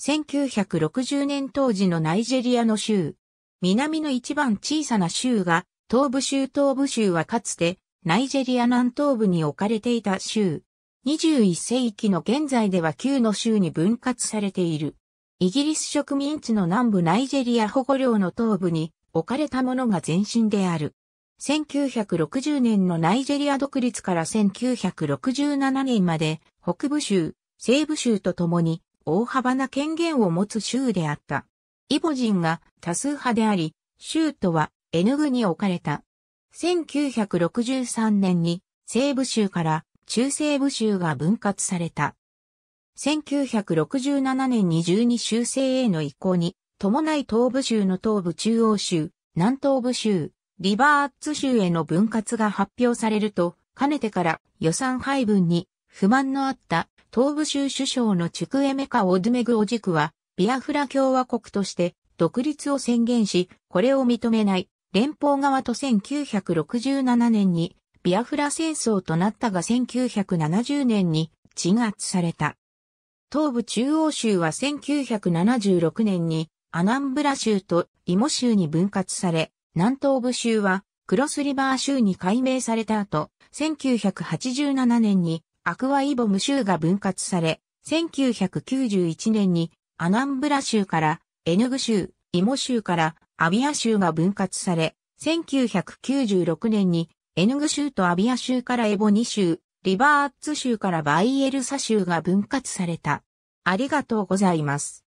1960年当時のナイジェリアの州。南の一番小さな州が、東部州東部州はかつて、ナイジェリア南東部に置かれていた州。21世紀の現在では9の州に分割されている。イギリス植民地の南部ナイジェリア保護領の東部に置かれたものが前身である。1960年のナイジェリア独立から1967年まで北部州、西部州とともに大幅な権限を持つ州であった。イボ人が多数派であり、州都は N ヌに置かれた。1963年に西部州から中西部州が分割された。1967年に十二州制への移行に伴い東部州の東部中央州、南東部州、リバーッツ州への分割が発表されると、かねてから予算配分に不満のあった東部州首相のチュクエメカ・オドメグ・オジクは、ビアフラ共和国として独立を宣言し、これを認めない連邦側と1967年にビアフラ戦争となったが1970年に鎮圧された。東部中央州は1976年にアナンブラ州とイモ州に分割され、南東部州はクロスリバー州に改名された後、1987年にアクワイボム州が分割され、1991年にアナンブラ州からエヌグ州、イモ州からアビア州が分割され、1996年にエヌグ州とアビア州からエボニ州、リバーッツ州からバイエルサ州が分割された。ありがとうございます。